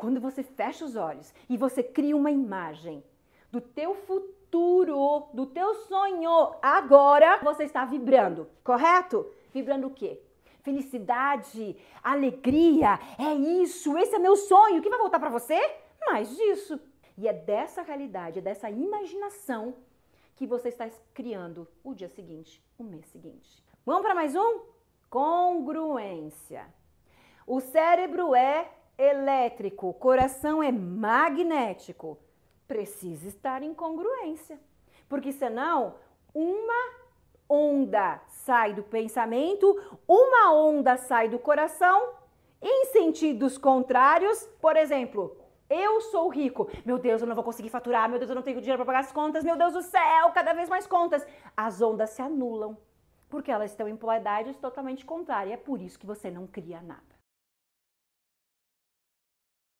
Quando você fecha os olhos e você cria uma imagem do teu futuro, do teu sonho, agora você está vibrando, correto? Vibrando o quê? Felicidade, alegria, é isso, esse é meu sonho. O que vai voltar para você? Mais disso. E é dessa realidade, é dessa imaginação que você está criando o dia seguinte, o mês seguinte. Vamos para mais um? Congruência. O cérebro é elétrico, o coração é magnético, precisa estar em congruência. Porque senão, uma onda sai do pensamento, uma onda sai do coração, em sentidos contrários, por exemplo, eu sou rico. Meu Deus, eu não vou conseguir faturar. Meu Deus, eu não tenho dinheiro para pagar as contas. Meu Deus do céu, cada vez mais contas. As ondas se anulam porque elas estão em polaridades totalmente contrárias. É por isso que você não cria nada.